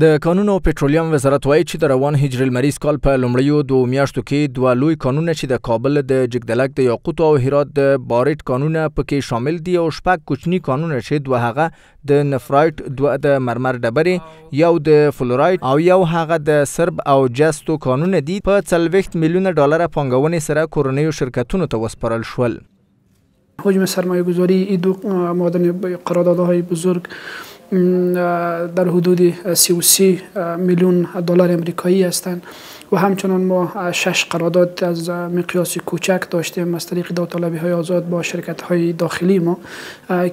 د کانونو او پېټرولیم وزارت وایي چې د روان هجر المریز کال په لومړیو دوه میاشتو کې دوه لوی کانونه چې د کابل د جګدلک د یاقوت او هرات د بارټ کانونه پکې شامل دي او شپږ کوچني کانونه چې دوه هغه د نفرایټ دوه د مرمر ډبرې یو د فلورایټ او یو هغه د سرب او جستو کانونه دي په 30 میلیونه ډالر پانګونې سره کورنیو شرکتونو ته وسپارل شول حجم سرمایه گذاری این دو معدن قراردادهای بزرگ در حدود 33 میلیون دلار امریکایی هستند و همچنان ما شش قرارداد از مقیاس کوچک داشتیم از طریق داوطلبی های آزاد با شرکت های داخلی ما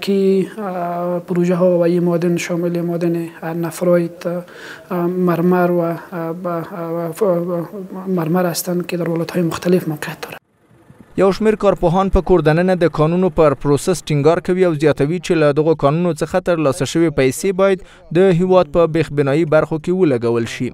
که پروژه ها و این مادن شامل مادن نفرایت مرمر و مرمر هستند که در ولایت های مختلف موقع دارند یو شمیر کارپوهان په کوردننه د قانونو پر پروسس ټینګار کوي او زیاتوي چې له دغه قانونو څخه تر لاسه شوی پیسې باید د هیواد په بیخبنایي برخو کې ولګول شي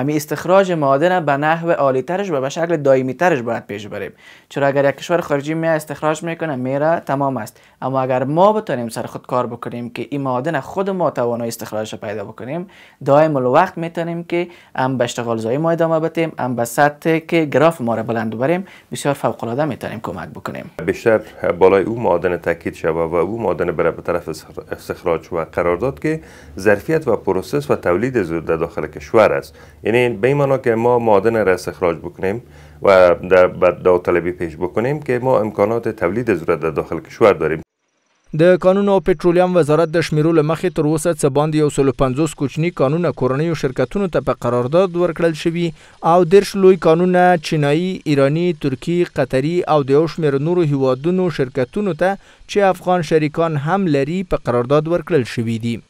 همی استخراج معادن به نحو عالیترش و به شکل ترش باید پیش بریم چرا اگر یک کشور خارجی می استخراج میکنه میره تمام است اما اگر ما بتونیم سر خود کار بکنیم که این معادن خود ما توانای استخراجش پیدا بکنیم دائم الوقت میتونیم که هم به اشتغال زایی ما ادامه بتیم، هم به سطح که گراف ما را بلند بریم بسیار فوق العاده میتونیم کمک بکنیم بیشتر بالای او معادن تاکید شوه و او معادن بره طرف استخراج و قرارداد که ظرفیت و پروسس و تولید زود داخل کشور است یعنی به این که ما معادن را استخراج بکنیم و بعد داوطلبی پیش بکنیم که ما امکانات تولید ذرت در داخل کشور داریم د قانون او پټرولیم وزارت د شمیرو لمخې تر اوسه څه باندې 150 کوچني قانون کورنۍ او شرکتونو ته په قرارداد ورکړل شوی او دیرش لوی قانون چینایي، ایرانی، ترکی، قطری او د یو شمیر نورو هیوادونو شرکتونو ته چې افغان شریکان هم لري په قرارداد ورکړل شوی دي